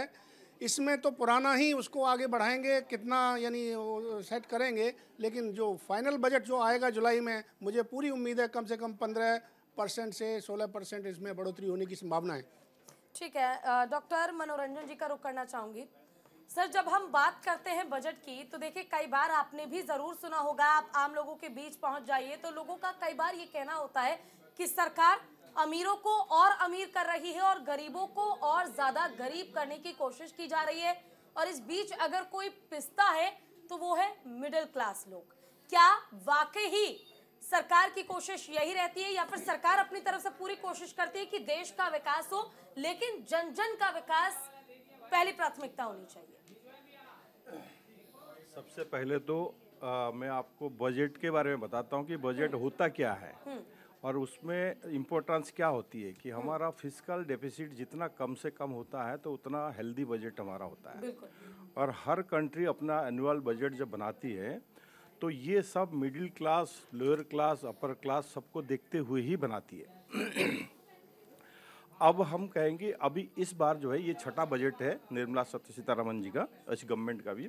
इसमें तो पुराना ही उसको आगे बढ़ाएंगे कितना यानी सेट करेंगे लेकिन जो फाइनल बजट जो आएगा जुलाई में मुझे पूरी उम्मीद है कम से कम पंद्रह परसेंट से सोलह परसेंट इसमें बढ़ोतरी होने की संभावना है ठीक है डॉक्टर मनोरंजन जी का रुख करना चाहूँगी सर जब हम बात करते हैं बजट की तो देखिए कई बार आपने भी ज़रूर सुना होगा आप आम लोगों के बीच पहुंच जाइए तो लोगों का कई बार ये कहना होता है कि सरकार अमीरों को और अमीर कर रही है और गरीबों को और ज़्यादा गरीब करने की कोशिश की जा रही है और इस बीच अगर कोई पिस्ता है तो वो है मिडिल क्लास लोग क्या वाकई ही सरकार की कोशिश यही रहती है या फिर सरकार अपनी तरफ से पूरी कोशिश करती है कि देश का विकास हो लेकिन जन जन का विकास पहली प्राथमिकता होनी चाहिए सबसे पहले तो आ, मैं आपको बजट के बारे में बताता हूँ कि बजट हम्म। होता क्या है हम्म। और उसमें इम्पोर्टेंस क्या होती है कि हम्म। हमारा फिजिकल डेफिसिट जितना कम से कम होता है तो उतना हेल्दी बजट हमारा होता है और हर कंट्री अपना एनुअल बजट जब बनाती है तो ये सब middle class lower class upper class सबको देखते हुए ही बनाती है अब हम कहेंगे अभी इस बार जो है ये छठा बजट है निर्मला सीतारामन जी का इस गवर्नमेंट का भी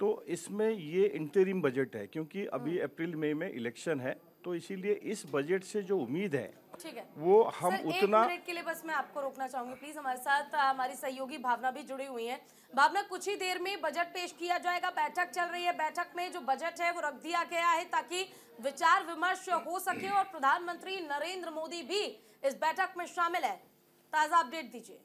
तो इसमें ये इंटरिम बजट है क्योंकि अभी हाँ। अप्रैल मई में इलेक्शन है तो इसीलिए इस बजट से जो उम्मीद है ठीक है वो हम सर, उतना एक के लिए बस मैं आपको रोकना चाहूंगी प्लीज हमारे साथ हमारी सहयोगी भावना भी जुड़ी हुई है भावना कुछ ही देर में बजट पेश किया जाएगा बैठक चल रही है बैठक में जो बजट है वो रख दिया गया है ताकि विचार विमर्श हो सके और प्रधानमंत्री नरेंद्र मोदी भी इस बैठक में शामिल है ताजा अपडेट दीजिए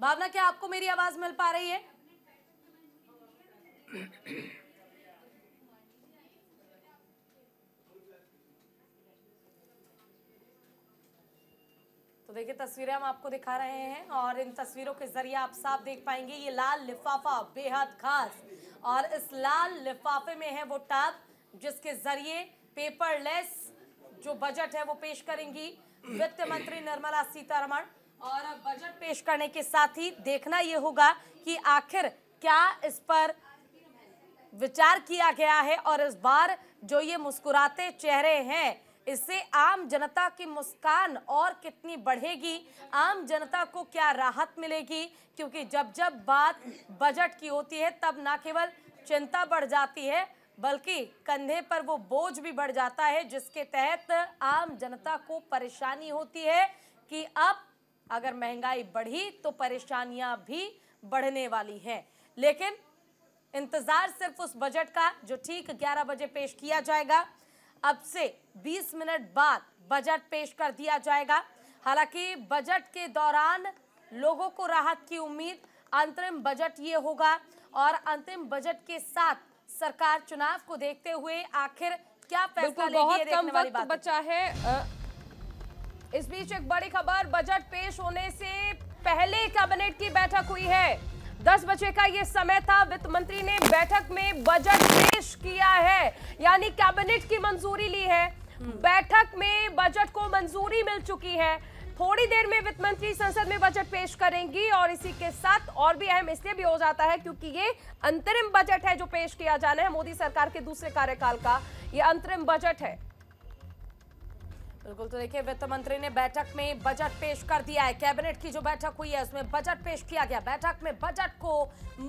भावना क्या आपको मेरी आवाज मिल पा रही है तो देखिए तस्वीरें हम आपको दिखा रहे हैं और इन तस्वीरों के जरिए आप साफ देख पाएंगे ये लाल लिफाफा बेहद खास और इस लाल लिफाफे में है वो टैब जिसके जरिए पेपरलेस जो बजट है वो पेश करेंगी वित्त मंत्री निर्मला सीतारमण और बजट पेश करने के साथ ही देखना ये होगा कि आखिर क्या इस पर विचार किया गया है और इस बार जो ये मुस्कुराते चेहरे हैं इससे आम जनता की मुस्कान और कितनी बढ़ेगी आम जनता को क्या राहत मिलेगी क्योंकि जब जब बात बजट की होती है तब ना केवल चिंता बढ़ जाती है बल्कि कंधे पर वो बोझ भी बढ़ जाता है जिसके तहत आम जनता को परेशानी होती है कि अब अगर महंगाई बढ़ी तो परेशानियां भी बढ़ने वाली हैं लेकिन इंतज़ार सिर्फ उस बजट का जो ठीक 11 बजे पेश किया जाएगा अब से 20 मिनट बाद बजट पेश कर दिया जाएगा हालांकि बजट के दौरान लोगों को राहत की उम्मीद अंतरिम बजट ये होगा और अंतिम बजट के साथ सरकार चुनाव को देखते हुए आखिर क्या फैसला बहुत कम वक्त बचा है आ... इस बीच एक बड़ी खबर बजट पेश होने से पहले कैबिनेट की बैठक हुई है दस बजे का यह समय था वित्त मंत्री ने बैठक में बजट पेश किया है यानी कैबिनेट की मंजूरी ली है बैठक में बजट को मंजूरी मिल चुकी है थोड़ी देर में वित्त मंत्री संसद में बजट पेश करेंगी और इसी के साथ और भी अहम इसलिए भी हो जाता है क्योंकि ये अंतरिम बजट है जो पेश किया जाना है मोदी सरकार के दूसरे कार्यकाल का ये अंतरिम बजट है बिल्कुल तो देखिए वित्त मंत्री ने बैठक में बजट पेश कर दिया है कैबिनेट की जो बैठक हुई है उसमें बजट पेश किया गया बैठक में बजट को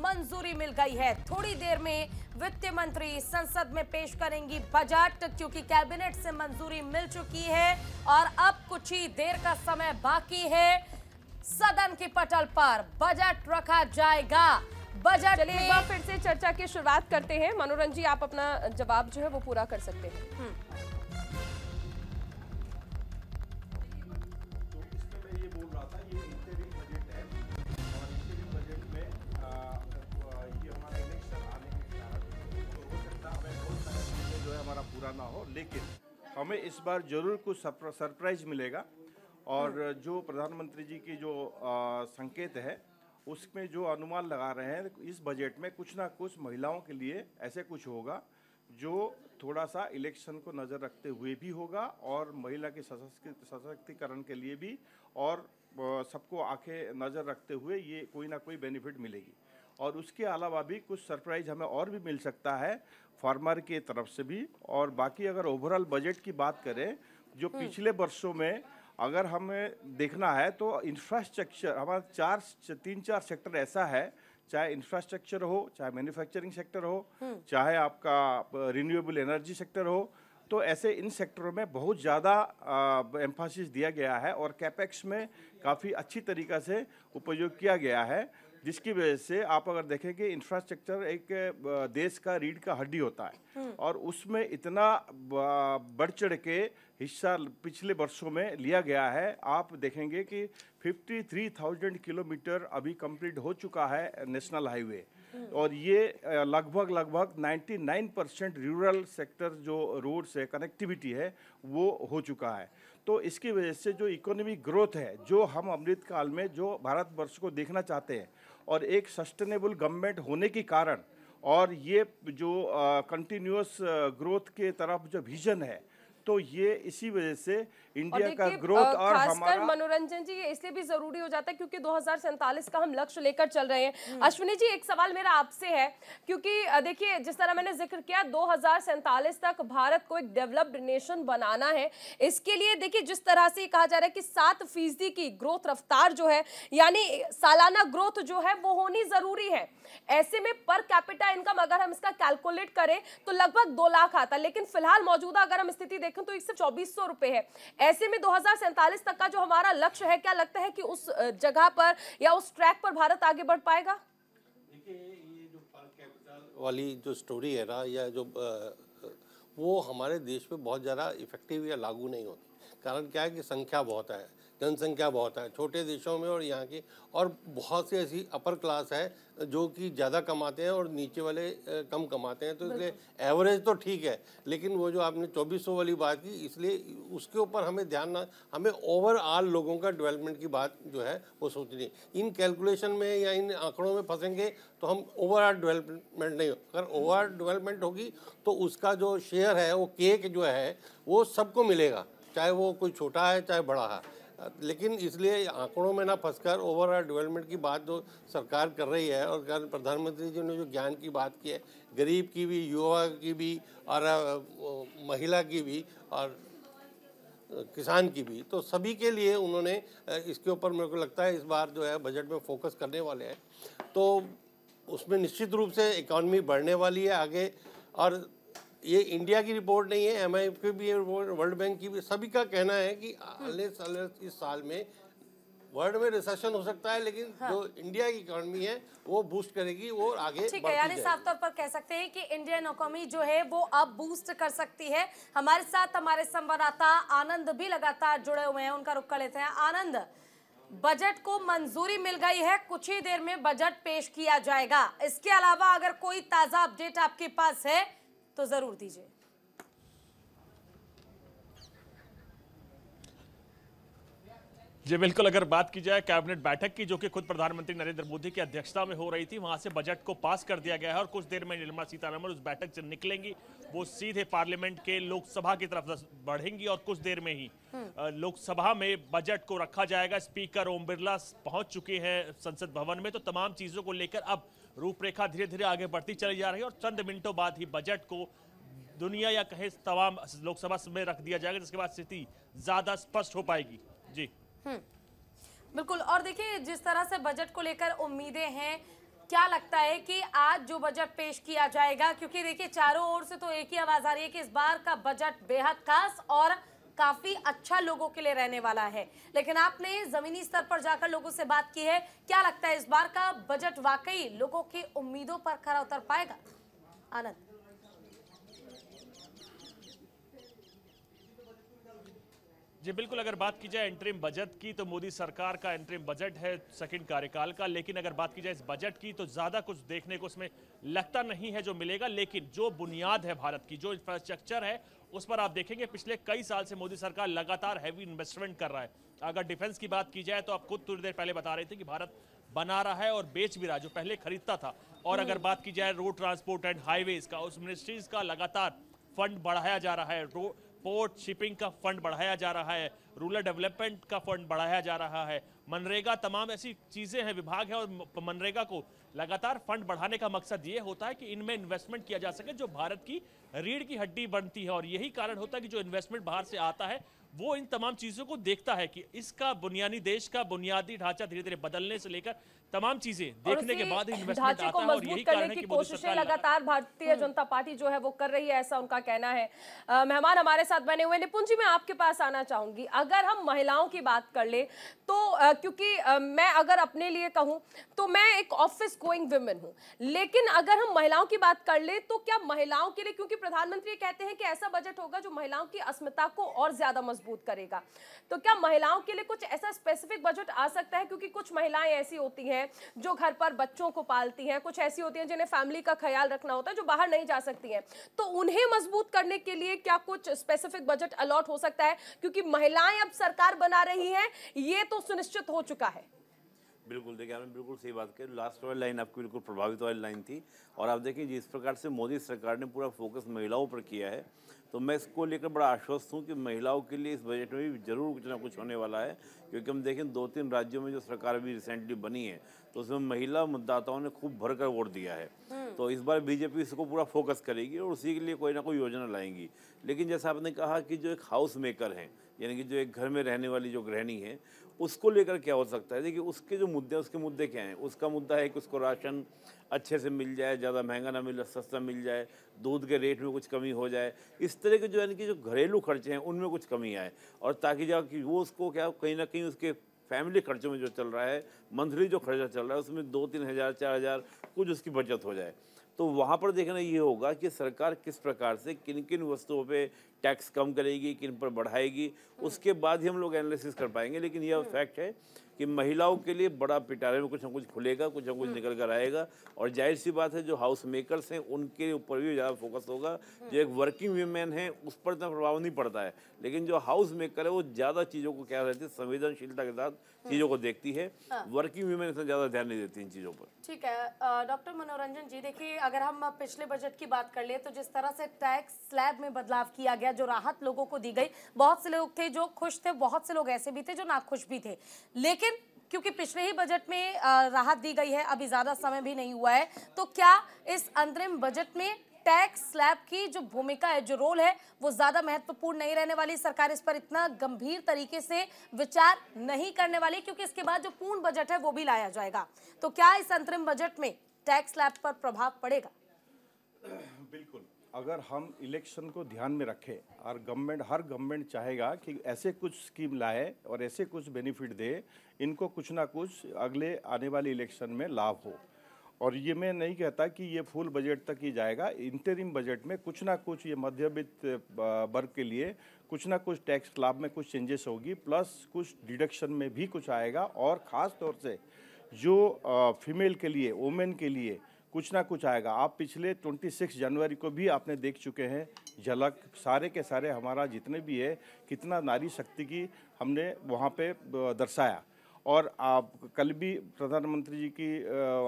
मंजूरी मिल गई है थोड़ी देर में वित्त मंत्री संसद में पेश करेंगी बजट क्योंकि कैबिनेट से मंजूरी मिल चुकी है और अब कुछ ही देर का समय बाकी है सदन के पटल पर बजट रखा जाएगा बजट फिर से चर्चा की शुरुआत करते हैं मनोरंजी आप अपना जवाब जो है वो पूरा कर सकते हैं हम्म। पूरा ना हो लेकिन हमें इस बार जरूर कुछ सरप्राइज मिलेगा और जो प्रधानमंत्री जी की जो आ, संकेत है उसमें जो अनुमान लगा रहे हैं इस बजट में कुछ ना कुछ महिलाओं के लिए ऐसे कुछ होगा जो थोड़ा सा इलेक्शन को नज़र रखते हुए भी होगा और महिला के सशक्तिकरण के लिए भी और सबको आंखें नज़र रखते हुए ये कोई ना कोई बेनिफिट मिलेगी और उसके अलावा भी कुछ सरप्राइज हमें और भी मिल सकता है फार्मर के तरफ से भी और बाकी अगर ओवरऑल बजट की बात करें जो हम्म। पिछले वर्षों में अगर हमें देखना है तो इंफ्रास्ट्रक्चर हमारा चार तीन चार सेक्टर ऐसा है चाहे इंफ्रास्ट्रक्चर हो चाहे मैन्युफैक्चरिंग सेक्टर हो हम्म। चाहे आपका रिन्यूएबल एनर्जी सेक्टर हो तो ऐसे इन सेक्टरों में बहुत ज़्यादा एम्फासिस दिया गया है और कैपेक्स में काफ़ी अच्छी तरीक़ा से उपयोग किया गया है जिसकी वजह से आप अगर देखें कि इंफ्रास्ट्रक्चर एक देश का रीढ़ का हड्डी होता है हम्म। और उसमें इतना बढ़ चढ़ के हिस्सा पिछले वर्षों में लिया गया है आप देखेंगे कि 53,000 किलोमीटर अभी कंप्लीट हो चुका है नेशनल हाईवे हम्म। और ये लगभग लगभग 99 परसेंट रूरल सेक्टर जो रोड्स से कनेक्टिविटी है वो हो चुका है तो इसकी वजह से जो इकोनॉमिक ग्रोथ है जो हम अमृत काल में जो भारतवर्ष को देखना चाहते हैं और एक सस्टेनेबल गवर्नमेंट होने के कारण और ये जो कंटिन्यूस ग्रोथ के तरफ जो विजन है तो ये इसी वजह से इंडिया का ग्रोथ और खासकर मनोरंजन जी ये इसलिए भी जरूरी हो जाता है क्योंकि दो का हम लक्ष्य लेकर चल रहे हैं हम्म। अश्विनी जी एक सवाल मेरा आपसे है क्योंकि देखिए जिस तरह मैंने जिक्र किया दो तक भारत को एक डेवलप्ड नेशन बनाना है इसके लिए देखिए जिस तरह से कहा जा रहा है कि सात फीसदी की ग्रोथ रफ्तार जो है यानी सालाना ग्रोथ जो है वो होनी जरूरी है ऐसे में पर कैपिटा इनकम अगर हम इसका कैलकुलेट करें तो लगभग दो लाख आता लेकिन फिलहाल मौजूदा अगर हम स्थिति देखें तो एक सिर्फ चौबीस सौ रुपए है ऐसे में दो तक का जो हमारा लक्ष्य है क्या लगता है कि उस जगह पर या उस ट्रैक पर भारत आगे बढ़ पाएगा देखिए वाली जो स्टोरी है ना या जो वो हमारे देश में बहुत ज़्यादा इफेक्टिव या लागू नहीं होती कारण क्या है कि संख्या बहुत है जनसंख्या बहुत है छोटे देशों में और यहाँ की और बहुत सी ऐसी अपर क्लास है जो कि ज़्यादा कमाते हैं और नीचे वाले कम कमाते हैं तो इसलिए एवरेज तो ठीक है लेकिन वो जो आपने 2400 वाली बात की इसलिए उसके ऊपर हमें ध्यान ना हमें ओवरऑल लोगों का डेवलपमेंट की बात जो है वो सोचनी इन कैलकुलेशन में या इन आंकड़ों में फंसेंगे तो हम ओवरऑल डेवलपमेंट नहीं अगर ओवरऑल डेवलपमेंट होगी तो उसका जो शेयर है वो केक जो है वो सबको मिलेगा चाहे वो कोई छोटा है चाहे बड़ा है लेकिन इसलिए आंकड़ों में ना फंसकर ओवरऑल डेवलपमेंट की बात जो सरकार कर रही है और प्रधानमंत्री जी ने जो ज्ञान की बात की है गरीब की भी युवा की भी और महिला की भी और किसान की भी तो सभी के लिए उन्होंने इसके ऊपर मेरे को लगता है इस बार जो है बजट में फोकस करने वाले हैं तो उसमें निश्चित रूप से इकॉनमी बढ़ने वाली है आगे और ये इंडिया की रिपोर्ट नहीं है एम की भी वर्ल्ड बैंक की भी सभी का कहना है कि इस साल में वर्ल्ड में रिसेशन हो सकता है लेकिन हाँ। जो इंडिया की इकोनॉमी है वो बूस्ट करेगी वो आगे ठीक है यानी साफ तौर पर कह सकते हैं कि इंडियन इकोनॉमी जो है वो अब बूस्ट कर सकती है हमारे साथ हमारे संवाददाता आनंद भी लगातार जुड़े हुए हैं उनका रुख कर लेते हैं आनंद बजट को मंजूरी मिल गई है कुछ ही देर में बजट पेश किया जाएगा इसके अलावा अगर कोई ताजा अपडेट आपके पास है तो ज़रूर दीजिए जी बिल्कुल अगर बात की जाए कैबिनेट बैठक की जो कि खुद प्रधानमंत्री नरेंद्र मोदी की अध्यक्षता में हो रही थी वहां से बजट को पास कर दिया गया है और कुछ देर में निर्मला सीतारमण उस बैठक से निकलेंगी वो सीधे पार्लियामेंट के लोकसभा की तरफ बढ़ेंगी और कुछ देर में ही हम्म। लोकसभा में बजट को रखा जाएगा स्पीकर ओम बिरला पहुंच चुके हैं संसद भवन में तो तमाम चीजों को लेकर अब रूपरेखा धीरे धीरे आगे बढ़ती चली जा रही है और चंद मिनटों बाद ही बजट को दुनिया या कहे तमाम लोकसभा में रख दिया जाएगा जिसके बाद स्थिति ज़्यादा स्पष्ट हो पाएगी जी हम्म। बिल्कुल और देखिए जिस तरह से बजट को लेकर उम्मीदें हैं क्या लगता है कि आज जो बजट पेश किया जाएगा क्योंकि देखिए चारों ओर से तो एक ही आवाज आ रही है कि इस बार का बजट बेहद खास और काफी अच्छा लोगों के लिए रहने वाला है लेकिन आपने जमीनी स्तर पर जाकर लोगों से बात की है क्या लगता है इस बार का बजट वाकई लोगों की उम्मीदों पर खरा उतर पाएगा आनंद जी बिल्कुल अगर बात की जाए इंट्रीम बजट की तो मोदी सरकार का एंट्रीम बजट है सेकंड कार्यकाल का लेकिन अगर बात की जाए इस बजट की तो ज़्यादा कुछ देखने को उसमें लगता नहीं है जो मिलेगा लेकिन जो बुनियाद है भारत की जो इंफ्रास्ट्रक्चर है उस पर आप देखेंगे पिछले कई साल से मोदी सरकार लगातार हैवी इन्वेस्टमेंट कर रहा है अगर डिफेंस की बात की जाए तो आप खुद थोड़ी देर पहले बता रहे थे कि भारत बना रहा है और बेच भी रहा है जो पहले खरीदता था और अगर हम्म। बात की जाए रोड ट्रांसपोर्ट एंड हाईवेज का उस मिनिस्ट्रीज का लगातार फंड बढ़ाया जा रहा है पोर्ट शिपिंग का फंड बढ़ाया जा रहा है रूरल डेवलपमेंट का फंड बढ़ाया जा रहा है मनरेगा तमाम ऐसी चीज़ें हैं विभाग है और मनरेगा को लगातार फंड बढ़ाने का मकसद ये होता है कि इनमें इन्वेस्टमेंट किया जा सके जो भारत की रीढ़ की हड्डी बनती है और यही कारण होता है कि जो इन्वेस्टमेंट बाहर से आता है वो इन तमाम चीज़ों को देखता है कि इसका बुनियादी देश का बुनियादी ढांचा धीरे धीरे बदलने से लेकर तमाम चीजें देखने के बाद ढांचे को मजबूत करने की कोशिशें लगातार भारतीय हम्म। जनता पार्टी जो है वो कर रही है ऐसा उनका कहना है मेहमान हमारे साथ बने हुए निपुण जी मैं आपके पास आना चाहूंगी अगर हम महिलाओं की बात कर ले तो क्योंकि मैं अगर अपने लिए कहूं तो मैं एक ऑफिस गोइंग वुमेन हूं लेकिन अगर हम महिलाओं की बात कर ले तो क्या महिलाओं के लिए क्योंकि प्रधानमंत्री कहते हैं कि ऐसा बजट होगा जो महिलाओं की अस्मिता को और ज्यादा मजबूत करेगा तो क्या महिलाओं के लिए कुछ ऐसा स्पेसिफिक बजट आ सकता है क्योंकि कुछ महिलाएं ऐसी होती हैं हैं जो घर पर बच्चों को पालती हैं कुछ ऐसी होती हैं जिन्हें फैमिली का ख्याल रखना होता है जो बाहर नहीं जा सकती हैं तो उन्हें मजबूत करने के लिए क्या कुछ स्पेसिफिक बजट अलॉट हो सकता है क्योंकि महिलाएं अब सरकार बना रही हैं ये तो सुनिश्चित हो चुका है बिल्कुल देखिए आपने बिल्कुल सही बात कही लास्ट वाली लाइन आपकी बिल्कुल प्रभावित वाली लाइन थी और आप देखिए जिस प्रकार से मोदी सरकार ने पूरा फोकस महिलाओं पर किया है तो मैं इसको लेकर बड़ा आश्वस्त हूँ कि महिलाओं के लिए इस बजट में भी जरूर कुछ ना कुछ होने वाला है क्योंकि हम देखें दो तीन राज्यों में जो सरकार अभी रिसेंटली बनी है तो उसमें महिला मतदाताओं ने खूब भरकर वोट दिया है हम्म। तो इस बार बीजेपी इसको पूरा फोकस करेगी और उसी के लिए कोई ना कोई योजना लाएंगी लेकिन जैसा आपने कहा कि जो एक हाउस मेकर हैं यानी कि जो एक घर में रहने वाली जो गृहिणी है उसको लेकर क्या हो सकता है देखिए उसके जो मुद्दे उसके मुद्दे क्या हैं उसका मुद्दा है कि उसको राशन अच्छे से मिल जाए ज़्यादा महंगा ना मिले सस्ता मिल जाए दूध के रेट में कुछ कमी हो जाए इस तरह के जो यानी कि जो घरेलू खर्चे हैं उनमें कुछ कमी आए और ताकि जब वो उसको क्या कहीं ना कहीं उसके फैमिली खर्चों में जो चल रहा है मंथली जो खर्चा चल रहा है उसमें दो तीन हज़ार चार हज़ार कुछ उसकी बचत हो जाए तो वहाँ पर देखना ये होगा कि सरकार किस प्रकार से किन किन वस्तुओं पे टैक्स कम करेगी किन पर बढ़ाएगी उसके बाद ही हम लोग एनालिसिस कर पाएंगे लेकिन यह फैक्ट है कि महिलाओं के लिए बड़ा पिटारे में कुछ ना कुछ खुलेगा कुछ ना कुछ हम्म। निकल कर आएगा और जाहिर सी बात है जो हाउस मेकर्स हैं उनके ऊपर भी ज़्यादा फोकस होगा जो एक वर्किंग वीमेन है उस पर इतना प्रभाव नहीं पड़ता है लेकिन जो हाउस मेकर है वो ज़्यादा चीज़ों को क्या रहती है संवेदनशीलता के साथ हम्म। चीज़ों को देखती है वर्किंग हाँ। वीमेन इतना ज़्यादा ध्यान नहीं देती इन चीज़ों पर ठीक है डॉक्टर मनोरंजन जी देखिए अगर हम पिछले बजट की बात कर ले तो जिस तरह से टैक्स स्लैब में बदलाव किया गया गया जो राहत लोगों को दी गई बहुत से लोग थे जो खुश थे बहुत से लोग ऐसे भी थे जो नाखुश भी थे लेकिन क्योंकि पिछले ही बजट में राहत दी गई है अभी ज़्यादा समय भी नहीं हुआ है तो क्या इस अंतरिम बजट में टैक्स स्लैब की जो भूमिका है जो रोल है वो ज़्यादा महत्वपूर्ण नहीं रहने वाली सरकार इस पर इतना गंभीर तरीके से विचार नहीं करने वाली क्योंकि इसके बाद जो पूर्ण बजट है वो भी लाया जाएगा तो क्या इस अंतरिम बजट में टैक्स स्लैब पर प्रभाव पड़ेगा बिल्कुल अगर हम इलेक्शन को ध्यान में रखें और गवर्नमेंट हर गवर्नमेंट चाहेगा कि ऐसे कुछ स्कीम लाए और ऐसे कुछ बेनिफिट दे इनको कुछ ना कुछ अगले आने वाले इलेक्शन में लाभ हो और ये मैं नहीं कहता कि ये फुल बजट तक ही जाएगा इंटरिम बजट में कुछ ना कुछ ये मध्यवित्त वर्ग के लिए कुछ ना कुछ टैक्स लाभ में कुछ चेंजेस होगी प्लस कुछ डिडक्शन में भी कुछ आएगा और ख़ास तौर से जो फीमेल के लिए वोमेन के लिए कुछ ना कुछ आएगा आप पिछले 26 जनवरी को भी आपने देख चुके हैं झलक सारे के सारे हमारा जितने भी है कितना नारी शक्ति की हमने वहाँ पे दर्शाया और आप कल भी प्रधानमंत्री जी की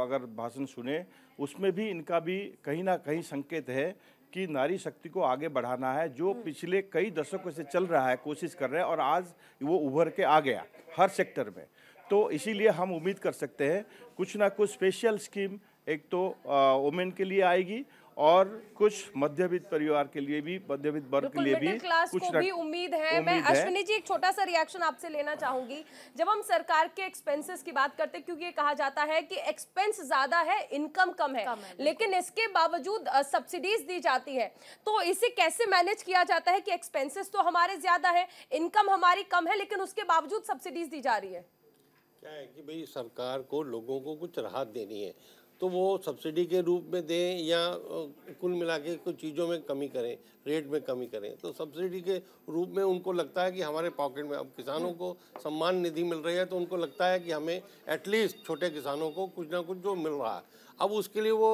अगर भाषण सुने उसमें भी इनका भी कहीं ना कहीं संकेत है कि नारी शक्ति को आगे बढ़ाना है जो हम्म। पिछले कई दशकों से चल रहा है कोशिश कर रहे हैं और आज वो उभर के आ गया हर सेक्टर में तो इसीलिए हम उम्मीद कर सकते हैं कुछ ना कुछ स्पेशल स्कीम एक तो वुमेन के लिए आएगी और कुछ मध्यवित परिवार के लिए भी मध्यवित वर्ग के लिए भी क्लास कुछ को भी उम्मीद है उम्मीद मैं अश्विनी जी एक छोटा सा रिएक्शन आपसे लेना चाहूंगी जब हम सरकार के एक्सपेंसेस की बात करते हैं क्योंकि ये कहा जाता है कि एक्सपेंस ज्यादा है इनकम कम है, कम है लेकिन इसके बावजूद सब्सिडीज दी जाती है तो इसे कैसे मैनेज किया जाता है कि एक्सपेंसिस तो हमारे ज्यादा है इनकम हमारी कम है लेकिन उसके बावजूद सब्सिडीज दी जा रही है क्या है कि भाई सरकार को लोगों को कुछ राहत देनी है तो वो सब्सिडी के रूप में दें या कुल मिला के कुछ चीज़ों में कमी करें रेट में कमी करें तो सब्सिडी के रूप में उनको लगता है कि हमारे पॉकेट में अब किसानों को सम्मान निधि मिल रही है तो उनको लगता है कि हमें एटलीस्ट छोटे किसानों को कुछ ना कुछ जो मिल रहा है अब उसके लिए वो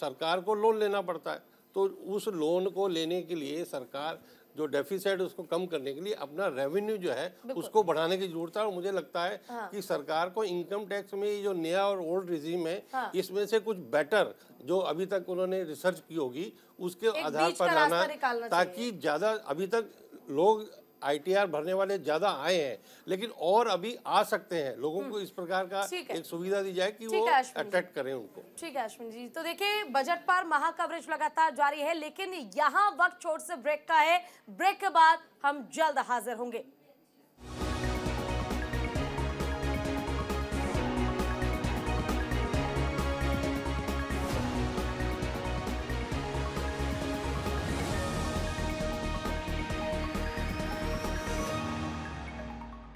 सरकार को लोन लेना पड़ता है तो उस लोन को लेने के लिए सरकार जो डेफिसिट उसको कम करने के लिए अपना रेवेन्यू जो है उसको बढ़ाने की जरूरत है और मुझे लगता है हाँ। कि सरकार को इनकम टैक्स में जो नया और ओल्ड रिजीम है हाँ। इसमें से कुछ बेटर जो अभी तक उन्होंने रिसर्च की होगी उसके आधार पर लाना ताकि ज़्यादा अभी तक लोग आईटीआर भरने वाले ज़्यादा आए हैं लेकिन और अभी आ सकते हैं लोगों हम्म। को इस प्रकार का एक सुविधा दी जाए कि वो अट्रैक्ट करें उनको ठीक है अश्विन जी तो देखिए बजट पर महाकवरेज लगातार जारी है लेकिन यहाँ वक्त छोट से ब्रेक का है ब्रेक के बाद हम जल्द हाजिर होंगे